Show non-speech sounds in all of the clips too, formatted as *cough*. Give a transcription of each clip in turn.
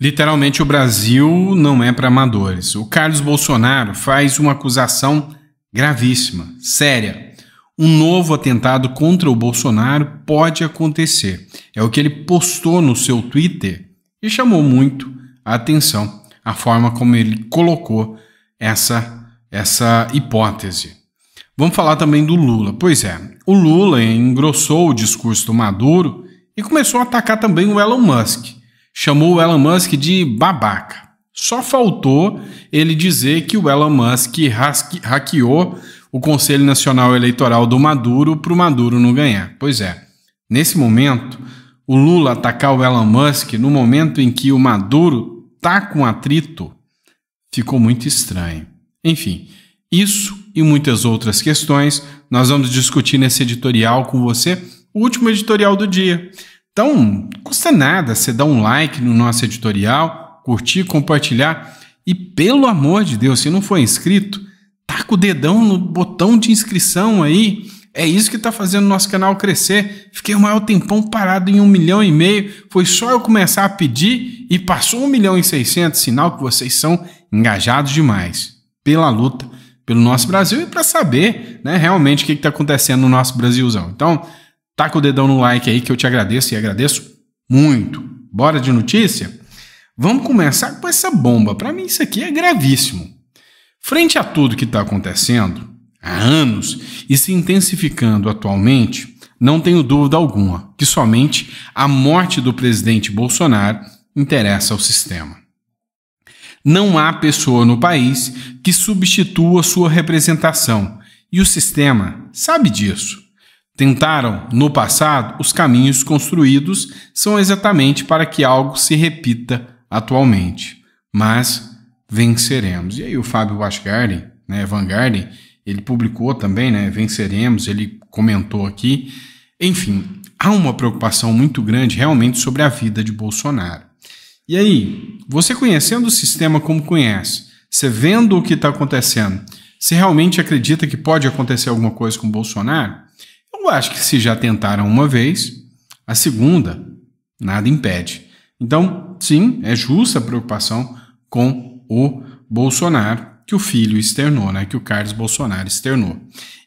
Literalmente, o Brasil não é para amadores. O Carlos Bolsonaro faz uma acusação gravíssima, séria. Um novo atentado contra o Bolsonaro pode acontecer. É o que ele postou no seu Twitter e chamou muito a atenção a forma como ele colocou essa, essa hipótese. Vamos falar também do Lula. Pois é, o Lula engrossou o discurso do Maduro e começou a atacar também o Elon Musk chamou o Elon Musk de babaca. Só faltou ele dizer que o Elon Musk hackeou o Conselho Nacional Eleitoral do Maduro para o Maduro não ganhar. Pois é, nesse momento, o Lula atacar o Elon Musk no momento em que o Maduro tá com atrito ficou muito estranho. Enfim, isso e muitas outras questões nós vamos discutir nesse editorial com você, o último editorial do dia. Então, custa nada você dar um like no nosso editorial, curtir, compartilhar e, pelo amor de Deus, se não for inscrito, taca o dedão no botão de inscrição aí. É isso que está fazendo nosso canal crescer. Fiquei o maior tempão parado em um milhão e meio. Foi só eu começar a pedir e passou um milhão e seiscentos, sinal que vocês são engajados demais pela luta pelo nosso Brasil e para saber né, realmente o que está acontecendo no nosso Brasilzão. Então, Taca o dedão no like aí que eu te agradeço e agradeço muito. Bora de notícia? Vamos começar com essa bomba. Para mim, isso aqui é gravíssimo. Frente a tudo que está acontecendo há anos e se intensificando atualmente, não tenho dúvida alguma que somente a morte do presidente Bolsonaro interessa ao sistema. Não há pessoa no país que substitua sua representação e o sistema sabe disso tentaram no passado, os caminhos construídos são exatamente para que algo se repita atualmente. Mas venceremos. E aí o Fábio Washgarden, né, Van Garden, ele publicou também, né, venceremos, ele comentou aqui. Enfim, há uma preocupação muito grande realmente sobre a vida de Bolsonaro. E aí, você conhecendo o sistema como conhece, você vendo o que está acontecendo, você realmente acredita que pode acontecer alguma coisa com Bolsonaro? Eu acho que se já tentaram uma vez, a segunda nada impede. Então, sim, é justa a preocupação com o Bolsonaro que o filho externou, né, que o Carlos Bolsonaro externou.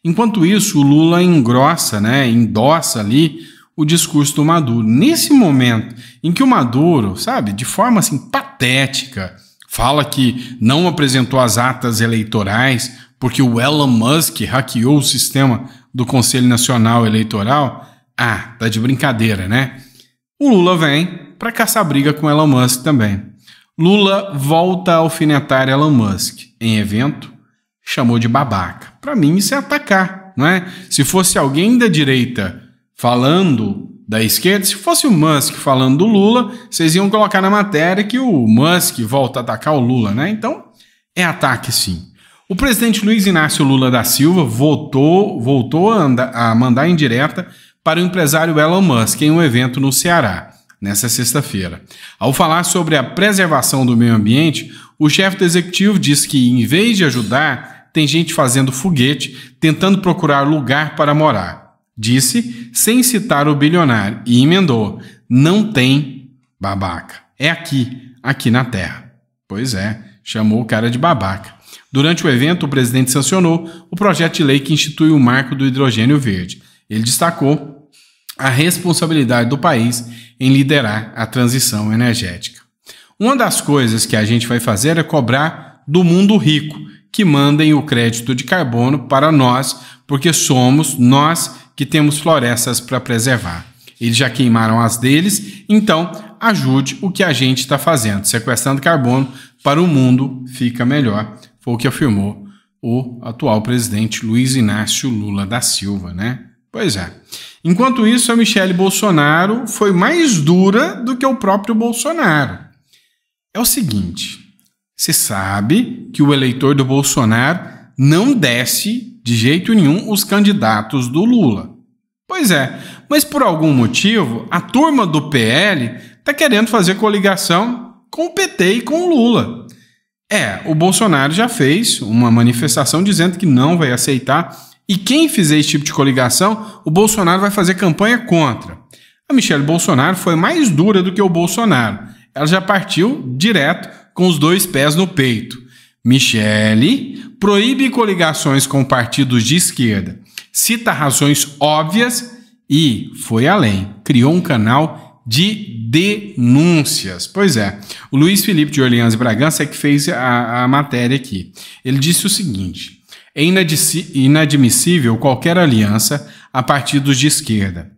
Enquanto isso, o Lula engrossa, né, endossa ali o discurso do Maduro. Nesse momento em que o Maduro, sabe, de forma assim patética, fala que não apresentou as atas eleitorais porque o Elon Musk hackeou o sistema do Conselho Nacional Eleitoral? Ah, tá de brincadeira, né? O Lula vem para caçar briga com Elon Musk também. Lula volta a alfinetar Elon Musk em evento, chamou de babaca. Para mim isso é atacar, não é? Se fosse alguém da direita falando da esquerda, se fosse o Musk falando do Lula, vocês iam colocar na matéria que o Musk volta a atacar o Lula, né? Então, é ataque sim. O presidente Luiz Inácio Lula da Silva votou, voltou a, andar, a mandar em direta para o empresário Elon Musk em um evento no Ceará, nesta sexta-feira. Ao falar sobre a preservação do meio ambiente, o chefe do executivo disse que, em vez de ajudar, tem gente fazendo foguete, tentando procurar lugar para morar. Disse, sem citar o bilionário, e emendou: não tem babaca. É aqui, aqui na Terra. Pois é, chamou o cara de babaca. Durante o evento, o presidente sancionou o projeto de lei que institui o marco do hidrogênio verde. Ele destacou a responsabilidade do país em liderar a transição energética. Uma das coisas que a gente vai fazer é cobrar do mundo rico que mandem o crédito de carbono para nós, porque somos nós que temos florestas para preservar. Eles já queimaram as deles, então ajude o que a gente está fazendo. Sequestrando carbono para o mundo fica melhor. Foi o que afirmou o atual presidente Luiz Inácio Lula da Silva, né? Pois é. Enquanto isso, a Michelle Bolsonaro foi mais dura do que o próprio Bolsonaro. É o seguinte: se sabe que o eleitor do Bolsonaro não desce de jeito nenhum os candidatos do Lula. Pois é, mas por algum motivo, a turma do PL está querendo fazer coligação com o PT e com o Lula. É, o Bolsonaro já fez uma manifestação dizendo que não vai aceitar. E quem fizer esse tipo de coligação, o Bolsonaro vai fazer campanha contra. A Michelle Bolsonaro foi mais dura do que o Bolsonaro. Ela já partiu direto com os dois pés no peito. Michelle proíbe coligações com partidos de esquerda, cita razões óbvias e foi além. Criou um canal de denúncias. Pois é, o Luiz Felipe de Orleans e Bragança é que fez a, a matéria aqui. Ele disse o seguinte: é inadmissível qualquer aliança a partidos de esquerda.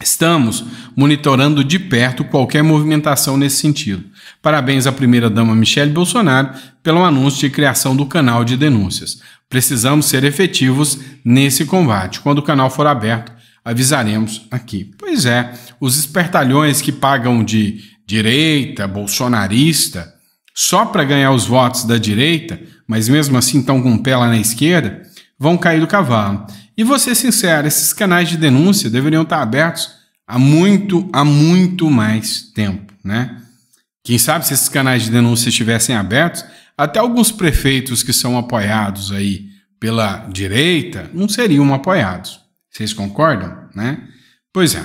Estamos monitorando de perto qualquer movimentação nesse sentido. Parabéns à primeira-dama Michele Bolsonaro pelo anúncio de criação do canal de denúncias. Precisamos ser efetivos nesse combate. Quando o canal for aberto, avisaremos aqui. Pois é, os espertalhões que pagam de direita, bolsonarista, só para ganhar os votos da direita, mas mesmo assim estão com pela na esquerda, vão cair do cavalo. E vou ser sincero, esses canais de denúncia deveriam estar abertos há muito, há muito mais tempo, né? Quem sabe se esses canais de denúncia estivessem abertos, até alguns prefeitos que são apoiados aí pela direita não seriam apoiados. Vocês concordam, né? Pois é.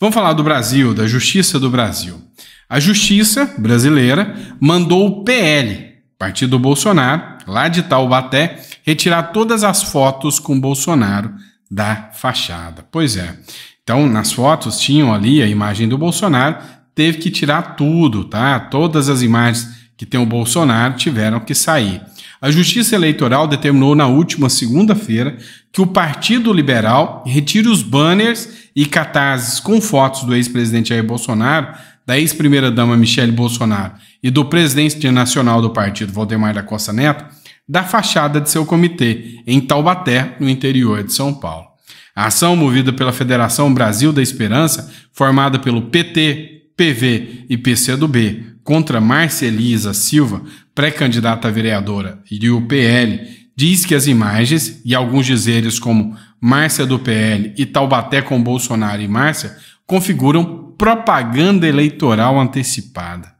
Vamos falar do Brasil, da Justiça do Brasil. A Justiça brasileira mandou o PL, Partido Bolsonaro, lá de Taubaté, retirar todas as fotos com Bolsonaro da fachada. Pois é. Então, nas fotos tinham ali a imagem do Bolsonaro, teve que tirar tudo, tá? Todas as imagens que tem o Bolsonaro tiveram que sair. A Justiça Eleitoral determinou na última segunda-feira que o Partido Liberal retire os banners e catarses com fotos do ex-presidente Jair Bolsonaro, da ex-primeira-dama Michele Bolsonaro e do presidente nacional do partido, Valdemar da Costa Neto, da fachada de seu comitê, em Taubaté, no interior de São Paulo. A ação, movida pela Federação Brasil da Esperança, formada pelo PT, PV e PCdoB, contra Márcia Elisa Silva, pré-candidata a vereadora e o PL, diz que as imagens e alguns dizeres como Márcia do PL e Taubaté com Bolsonaro e Márcia configuram propaganda eleitoral antecipada.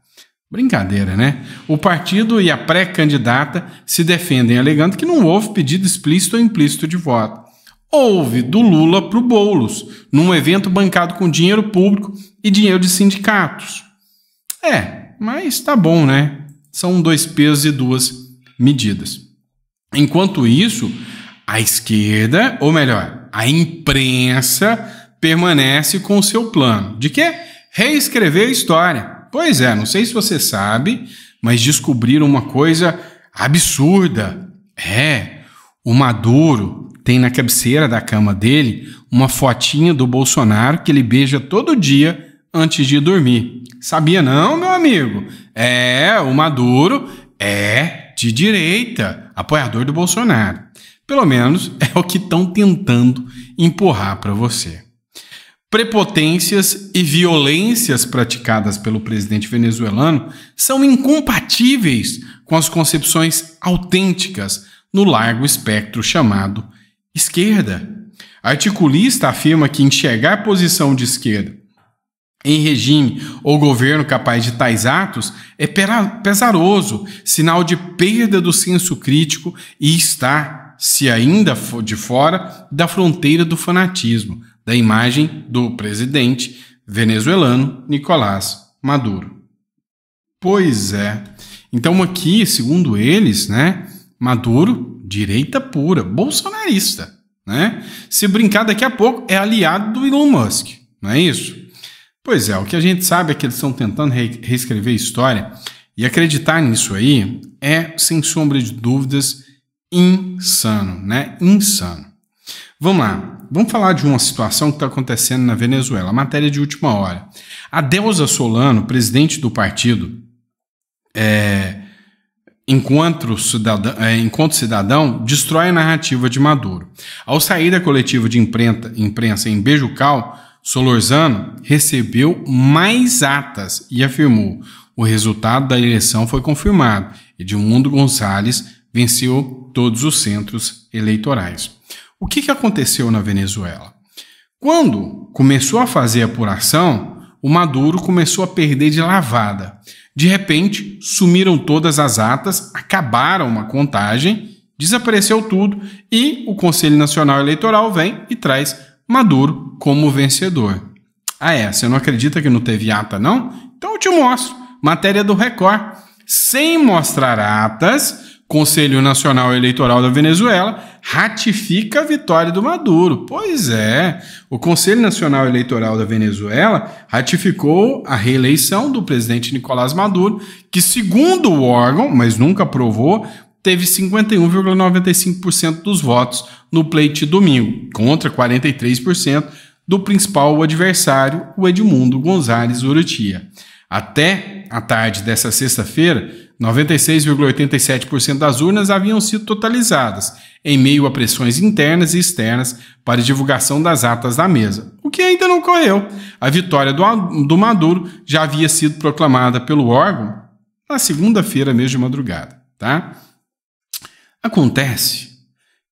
Brincadeira, né? O partido e a pré-candidata se defendem alegando que não houve pedido explícito ou implícito de voto. Houve do Lula para o Boulos, num evento bancado com dinheiro público e dinheiro de sindicatos. É, mas tá bom, né? São dois pesos e duas medidas. Enquanto isso, a esquerda, ou melhor, a imprensa, permanece com o seu plano. De quê? Reescrever a história. Pois é, não sei se você sabe, mas descobriram uma coisa absurda. É, o Maduro tem na cabeceira da cama dele uma fotinha do Bolsonaro que ele beija todo dia antes de dormir. Sabia não, meu amigo? É, o Maduro é de direita, apoiador do Bolsonaro. Pelo menos *laughs* é o que estão tentando empurrar para você. Prepotências e violências praticadas pelo presidente venezuelano são incompatíveis com as concepções autênticas no largo espectro chamado esquerda. articulista afirma que enxergar posição de esquerda em regime ou governo capaz de tais atos é pesaroso, sinal de perda do senso crítico e está, se ainda de fora, da fronteira do fanatismo, da imagem do presidente venezuelano Nicolás Maduro. Pois é. Então aqui, segundo eles, né, Maduro, direita pura, bolsonarista, né? Se brincar daqui a pouco é aliado do Elon Musk, não é isso? Pois é, o que a gente sabe é que eles estão tentando re reescrever a história e acreditar nisso aí é, sem sombra de dúvidas, insano, né? Insano. Vamos lá, vamos falar de uma situação que está acontecendo na Venezuela, matéria de última hora. A Deusa Solano, presidente do partido, é, Encontro cidadão, é, cidadão, destrói a narrativa de Maduro. Ao sair da coletiva de imprenta, imprensa em Bejucal, Solorzano recebeu mais atas e afirmou: o resultado da eleição foi confirmado. Edmundo Gonçalves venceu todos os centros eleitorais. O que, que aconteceu na Venezuela? Quando começou a fazer a apuração, o Maduro começou a perder de lavada. De repente, sumiram todas as atas, acabaram uma contagem, desapareceu tudo e o Conselho Nacional Eleitoral vem e traz Maduro como vencedor. Ah, é? Você não acredita que não teve ata, não? Então eu te mostro. Matéria do Record. Sem mostrar atas, Conselho Nacional Eleitoral da Venezuela ratifica a vitória do Maduro. Pois é, o Conselho Nacional Eleitoral da Venezuela ratificou a reeleição do presidente Nicolás Maduro, que, segundo o órgão, mas nunca aprovou, teve 51,95% dos votos, no pleito de domingo, contra 43% do principal adversário, o Edmundo Gonzalez Urutia. Até a tarde dessa sexta-feira, 96,87% das urnas haviam sido totalizadas, em meio a pressões internas e externas para divulgação das atas da mesa, o que ainda não ocorreu. A vitória do, do Maduro já havia sido proclamada pelo órgão na segunda-feira, mesmo de madrugada. Tá? Acontece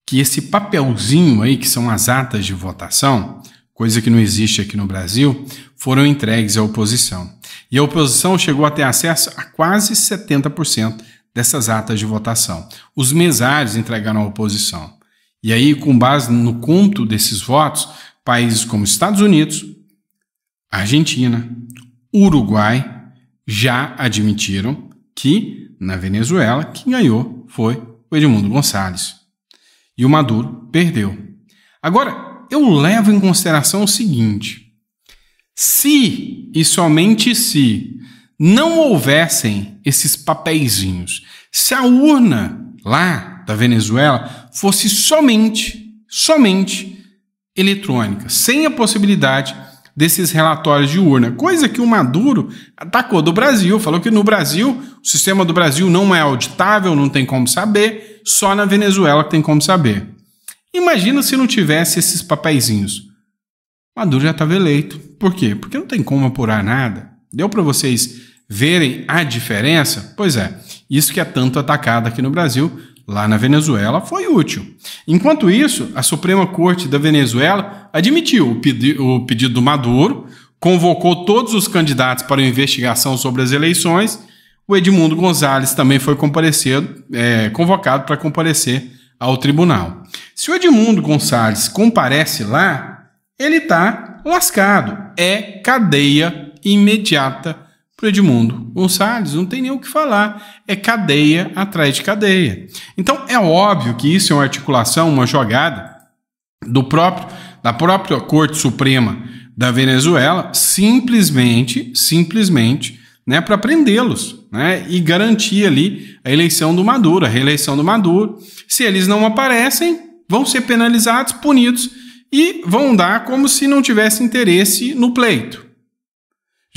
que esse papelzinho aí, que são as atas de votação, coisa que não existe aqui no Brasil, foram entregues à oposição. E a oposição chegou a ter acesso a quase 70% dessas atas de votação. Os mesários entregaram à oposição. E aí, com base no conto desses votos, países como Estados Unidos, Argentina, Uruguai já admitiram que na Venezuela quem ganhou foi o Edmundo Gonçalves e o Maduro perdeu. Agora, eu levo em consideração o seguinte: se e somente se não houvessem esses papeizinhos, se a urna lá da Venezuela fosse somente, somente eletrônica, sem a possibilidade desses relatórios de urna, coisa que o Maduro atacou do Brasil, falou que no Brasil, o sistema do Brasil não é auditável, não tem como saber, só na Venezuela que tem como saber. Imagina se não tivesse esses papeizinhos. Maduro já estava eleito. Por quê? Porque não tem como apurar nada. Deu para vocês verem a diferença? Pois é, isso que é tanto atacado aqui no Brasil, lá na Venezuela foi útil. Enquanto isso, a Suprema Corte da Venezuela admitiu o, pedi o pedido do Maduro, convocou todos os candidatos para investigação sobre as eleições. O Edmundo Gonzalez também foi comparecido, é, convocado para comparecer ao tribunal. Se o Edmundo Gonzalez comparece lá, ele está lascado. É cadeia imediata para Edmundo Gonçalves, não tem nem o que falar. É cadeia atrás de cadeia. Então é óbvio que isso é uma articulação, uma jogada do próprio da própria Corte Suprema da Venezuela, simplesmente, simplesmente, né, para prendê-los, né, e garantir ali a eleição do Maduro, a reeleição do Maduro. Se eles não aparecem, vão ser penalizados, punidos e vão dar como se não tivesse interesse no pleito.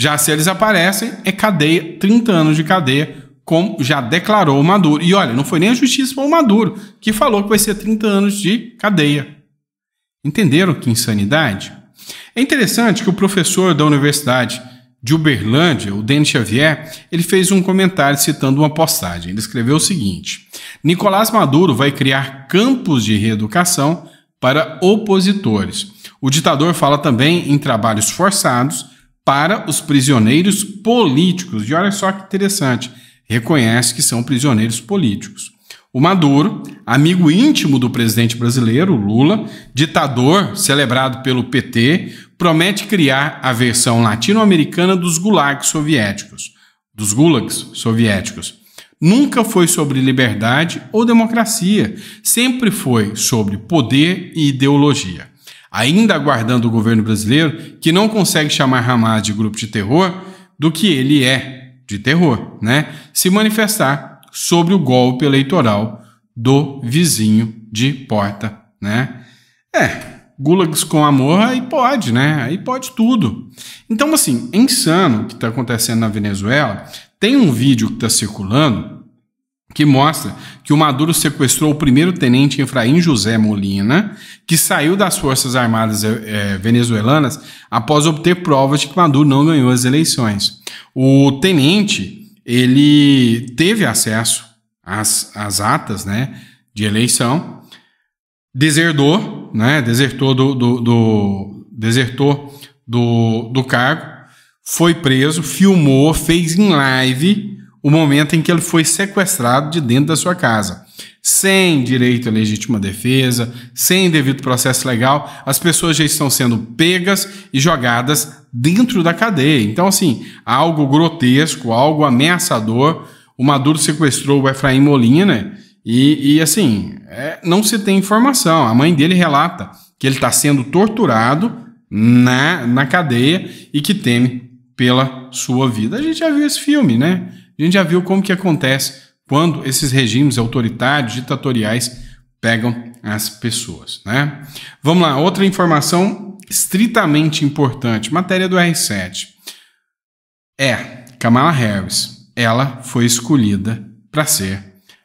Já se eles aparecem, é cadeia, 30 anos de cadeia, como já declarou o Maduro. E olha, não foi nem a justiça foi o Maduro que falou que vai ser 30 anos de cadeia. Entenderam que insanidade? É interessante que o professor da Universidade de Uberlândia, o Denis Xavier, ele fez um comentário citando uma postagem. Ele escreveu o seguinte: Nicolás Maduro vai criar campos de reeducação para opositores. O ditador fala também em trabalhos forçados para os prisioneiros políticos. E olha só que interessante, reconhece que são prisioneiros políticos. O Maduro, amigo íntimo do presidente brasileiro, Lula, ditador celebrado pelo PT, promete criar a versão latino-americana dos gulags soviéticos. Dos gulags soviéticos. Nunca foi sobre liberdade ou democracia, sempre foi sobre poder e ideologia ainda aguardando o governo brasileiro, que não consegue chamar Hamas de grupo de terror, do que ele é de terror, né? Se manifestar sobre o golpe eleitoral do vizinho de porta, né? É, gulags com amor aí pode, né? Aí pode tudo. Então, assim, é insano o que está acontecendo na Venezuela. Tem um vídeo que está circulando que mostra que o Maduro sequestrou o primeiro-tenente Efraim José Molina, que saiu das Forças Armadas é, venezuelanas após obter provas de que Maduro não ganhou as eleições. O tenente, ele teve acesso às, às atas né, de eleição, deserdou, né, desertou do, do, do desertou do, do cargo, foi preso, filmou, fez em live o momento em que ele foi sequestrado de dentro da sua casa. Sem direito à legítima defesa, sem devido processo legal, as pessoas já estão sendo pegas e jogadas dentro da cadeia. Então, assim, algo grotesco, algo ameaçador. O Maduro sequestrou o Efraim Molina né? e, e assim, é, não se tem informação. A mãe dele relata que ele está sendo torturado na, na cadeia e que teme pela sua vida. A gente já viu esse filme, né? A gente já viu como que acontece quando esses regimes autoritários, ditatoriais, pegam as pessoas. Né? Vamos lá, outra informação estritamente importante, matéria do R7. É, Kamala Harris, ela foi escolhida para ser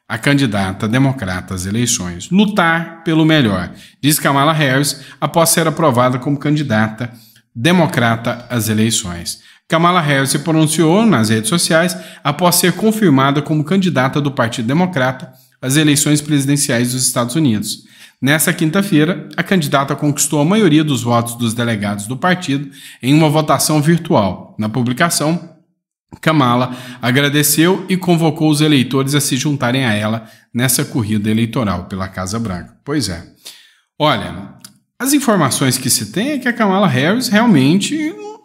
a candidata democrata às eleições. Lutar pelo melhor, diz Kamala Harris após ser aprovada como candidata democrata às eleições. Kamala Harris se pronunciou nas redes sociais após ser confirmada como candidata do Partido Democrata às eleições presidenciais dos Estados Unidos. Nessa quinta-feira, a candidata conquistou a maioria dos votos dos delegados do partido em uma votação virtual. Na publicação, Kamala agradeceu e convocou os eleitores a se juntarem a ela nessa corrida eleitoral pela Casa Branca. Pois é. Olha, as informações que se tem é que a Kamala Harris realmente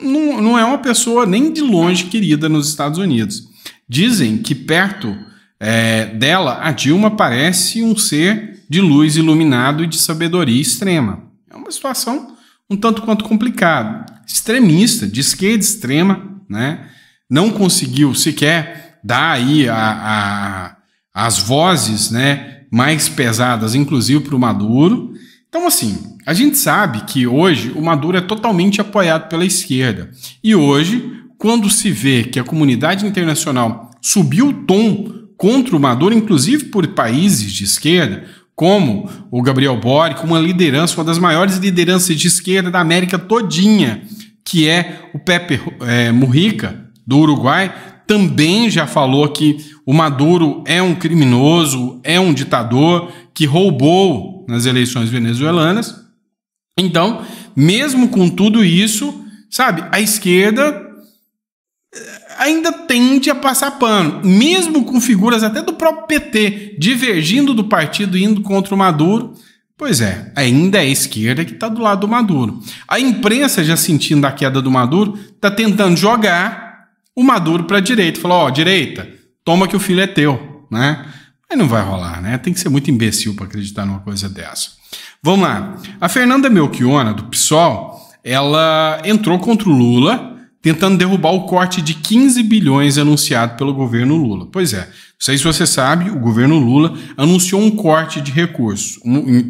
não, não é uma pessoa nem de longe querida nos Estados Unidos. Dizem que perto é, dela, a Dilma parece um ser de luz iluminado e de sabedoria extrema. É uma situação um tanto quanto complicada. Extremista, de esquerda extrema, né? não conseguiu sequer dar aí a, a as vozes né, mais pesadas, inclusive para o Maduro. Então, assim, a gente sabe que hoje o Maduro é totalmente apoiado pela esquerda. E hoje, quando se vê que a comunidade internacional subiu o tom contra o Maduro, inclusive por países de esquerda, como o Gabriel Boric, uma liderança, uma das maiores lideranças de esquerda da América todinha, que é o Pepe é, Mujica, do Uruguai, também já falou que o Maduro é um criminoso, é um ditador que roubou nas eleições venezuelanas. Então, mesmo com tudo isso, sabe, a esquerda eh, ainda tende a passar pano, mesmo com figuras até do próprio PT divergindo do partido e indo contra o Maduro. Pois é, ainda é a esquerda que está do lado do Maduro. A imprensa, já sentindo a queda do Maduro, está tentando jogar o Maduro para a direita. falou, ó, oh, direita, toma que o filho é teu, né? Mas não vai rolar, né? Tem que ser muito imbecil para acreditar numa coisa dessa. Vamos lá. A Fernanda Melchiona, do PSOL, ela entrou contra o Lula tentando derrubar o corte de 15 bilhões anunciado pelo governo Lula. Pois é, não sei se você sabe, o governo Lula anunciou um corte de recursos,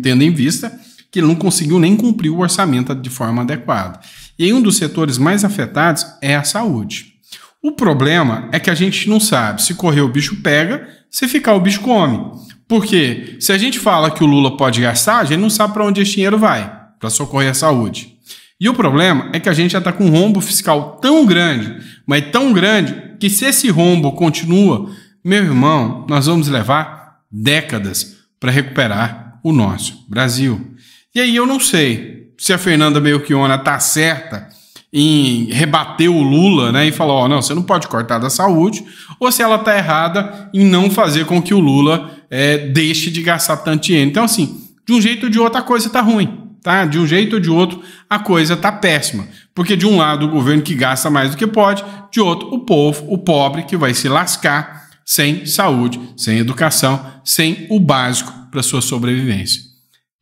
tendo em vista que ele não conseguiu nem cumprir o orçamento de forma adequada. E um dos setores mais afetados é a saúde. O problema é que a gente não sabe se correr o bicho pega, se ficar o bicho come. Porque se a gente fala que o Lula pode gastar, a gente não sabe para onde esse dinheiro vai, para socorrer a saúde. E o problema é que a gente já está com um rombo fiscal tão grande, mas tão grande, que se esse rombo continua, meu irmão, nós vamos levar décadas para recuperar o nosso Brasil. E aí eu não sei se a Fernanda Melchiona está certa em rebater o Lula, né, e falar, ó, oh, não, você não pode cortar da saúde, ou se ela está errada em não fazer com que o Lula é, deixe de gastar tanto dinheiro. Então, assim, de um jeito ou de outro a coisa está ruim, tá? De um jeito ou de outro a coisa está péssima, porque de um lado o governo que gasta mais do que pode, de outro o povo, o pobre que vai se lascar sem saúde, sem educação, sem o básico para sua sobrevivência.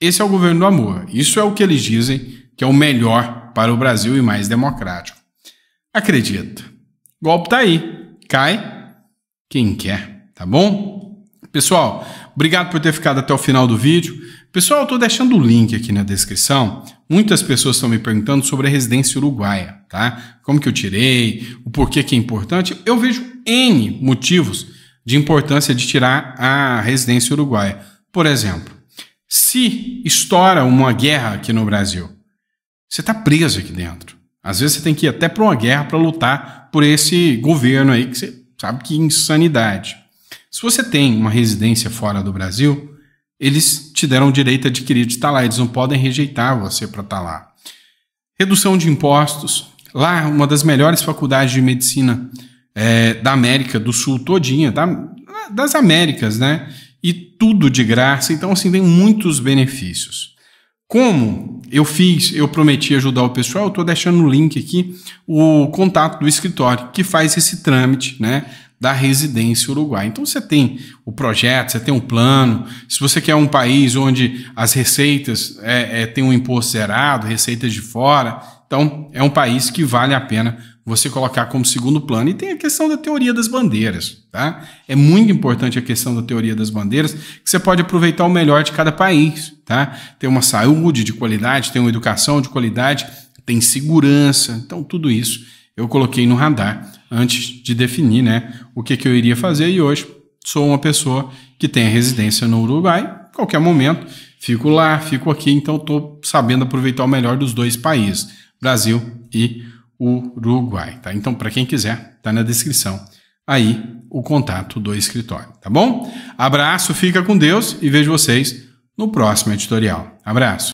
Esse é o governo do amor. Isso é o que eles dizem que é o melhor para o Brasil e mais democrático. Acredita. Golpe tá aí. Cai quem quer, tá bom? Pessoal, obrigado por ter ficado até o final do vídeo. Pessoal, eu tô deixando o link aqui na descrição. Muitas pessoas estão me perguntando sobre a residência uruguaia, tá? Como que eu tirei, o porquê que é importante. Eu vejo N motivos de importância de tirar a residência uruguaia. Por exemplo, se estoura uma guerra aqui no Brasil, você está preso aqui dentro. Às vezes você tem que ir até para uma guerra para lutar por esse governo aí que você sabe que é insanidade. Se você tem uma residência fora do Brasil, eles te deram o direito adquirido de estar tá lá, eles não podem rejeitar você para estar tá lá. Redução de impostos. Lá, uma das melhores faculdades de medicina é, da América do Sul todinha, da, tá? das Américas, né? E tudo de graça. Então, assim, tem muitos benefícios. Como eu fiz, eu prometi ajudar o pessoal, eu estou deixando o link aqui o contato do escritório que faz esse trâmite, né? da residência uruguai. Então você tem o projeto, você tem um plano. Se você quer um país onde as receitas é, é, tem um imposto zerado, receitas de fora, então é um país que vale a pena você colocar como segundo plano. E tem a questão da teoria das bandeiras, tá? É muito importante a questão da teoria das bandeiras, que você pode aproveitar o melhor de cada país, tá? Tem uma saúde de qualidade, tem uma educação de qualidade, tem segurança. Então, tudo isso eu coloquei no radar antes de definir, né, o que, que eu iria fazer. E hoje sou uma pessoa que tem a residência no Uruguai, qualquer momento fico lá, fico aqui, então estou sabendo aproveitar o melhor dos dois países, Brasil e Uruguai. Uruguai, tá? Então, para quem quiser, tá na descrição aí o contato do escritório, tá bom? Abraço, fica com Deus e vejo vocês no próximo editorial. Abraço.